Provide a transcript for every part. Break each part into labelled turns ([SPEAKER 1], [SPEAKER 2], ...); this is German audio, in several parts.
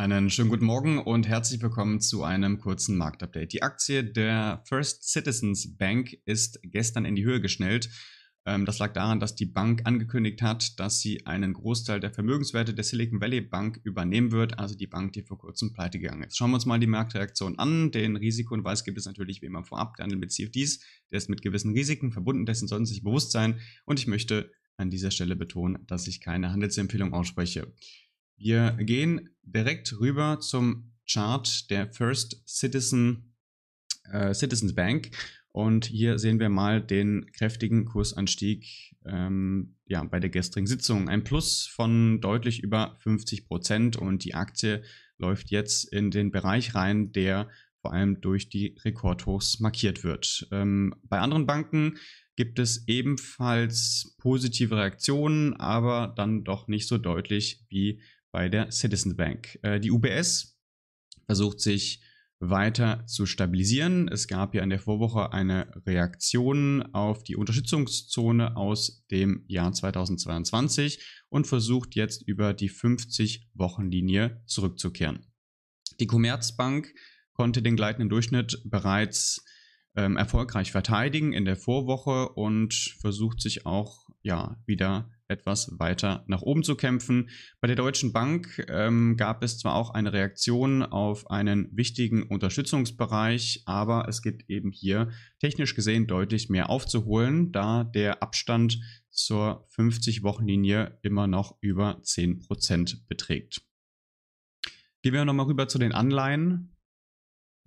[SPEAKER 1] Einen schönen guten Morgen und herzlich willkommen zu einem kurzen Marktupdate. Die Aktie der First Citizens Bank ist gestern in die Höhe geschnellt. Ähm, das lag daran, dass die Bank angekündigt hat, dass sie einen Großteil der Vermögenswerte der Silicon Valley Bank übernehmen wird, also die Bank, die vor kurzem pleite gegangen ist. Schauen wir uns mal die Marktreaktion an. Den Risikohinweis gibt es natürlich wie immer vorab. Der Handel mit CFDs, der ist mit gewissen Risiken verbunden, dessen sollten Sie sich bewusst sein. Und ich möchte an dieser Stelle betonen, dass ich keine Handelsempfehlung ausspreche. Wir gehen direkt rüber zum Chart der First Citizen, äh, Citizens Bank. Und hier sehen wir mal den kräftigen Kursanstieg ähm, ja, bei der gestrigen Sitzung. Ein Plus von deutlich über 50 Prozent und die Aktie läuft jetzt in den Bereich rein, der vor allem durch die Rekordhochs markiert wird. Ähm, bei anderen Banken gibt es ebenfalls positive Reaktionen, aber dann doch nicht so deutlich wie bei der Citizen Bank. Äh, die UBS versucht sich weiter zu stabilisieren. Es gab ja in der Vorwoche eine Reaktion auf die Unterstützungszone aus dem Jahr 2022 und versucht jetzt über die 50-Wochen-Linie zurückzukehren. Die Commerzbank konnte den gleitenden Durchschnitt bereits ähm, erfolgreich verteidigen in der Vorwoche und versucht sich auch ja wieder etwas weiter nach oben zu kämpfen. Bei der Deutschen Bank ähm, gab es zwar auch eine Reaktion auf einen wichtigen Unterstützungsbereich, aber es gibt eben hier technisch gesehen deutlich mehr aufzuholen, da der Abstand zur 50-Wochen-Linie immer noch über 10% beträgt. Gehen wir nochmal rüber zu den Anleihen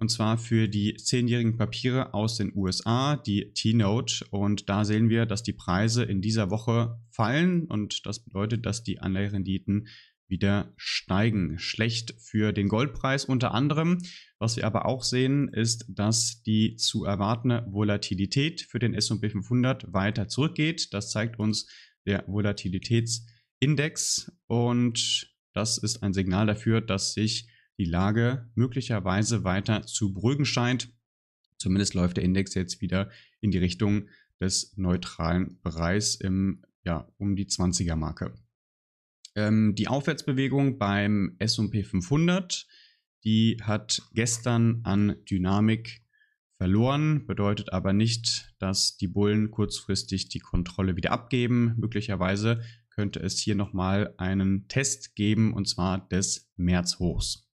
[SPEAKER 1] und zwar für die 10-jährigen Papiere aus den USA, die T-Note. Und da sehen wir, dass die Preise in dieser Woche fallen und das bedeutet, dass die Anleiherenditen wieder steigen. Schlecht für den Goldpreis unter anderem. Was wir aber auch sehen, ist, dass die zu erwartende Volatilität für den S&P 500 weiter zurückgeht. Das zeigt uns der Volatilitätsindex und das ist ein Signal dafür, dass sich die Lage möglicherweise weiter zu beruhigen scheint. Zumindest läuft der Index jetzt wieder in die Richtung des neutralen Bereichs im, ja, um die 20er Marke. Ähm, die Aufwärtsbewegung beim S&P 500, die hat gestern an Dynamik verloren, bedeutet aber nicht, dass die Bullen kurzfristig die Kontrolle wieder abgeben. Möglicherweise könnte es hier nochmal einen Test geben und zwar des Märzhochs.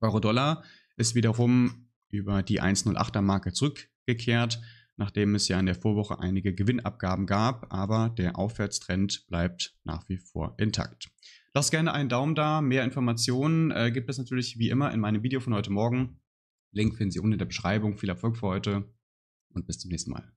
[SPEAKER 1] Euro-Dollar ist wiederum über die 1,08er-Marke zurückgekehrt, nachdem es ja in der Vorwoche einige Gewinnabgaben gab, aber der Aufwärtstrend bleibt nach wie vor intakt. Lasst gerne einen Daumen da. Mehr Informationen äh, gibt es natürlich wie immer in meinem Video von heute Morgen. Link finden Sie unten in der Beschreibung. Viel Erfolg für heute und bis zum nächsten Mal.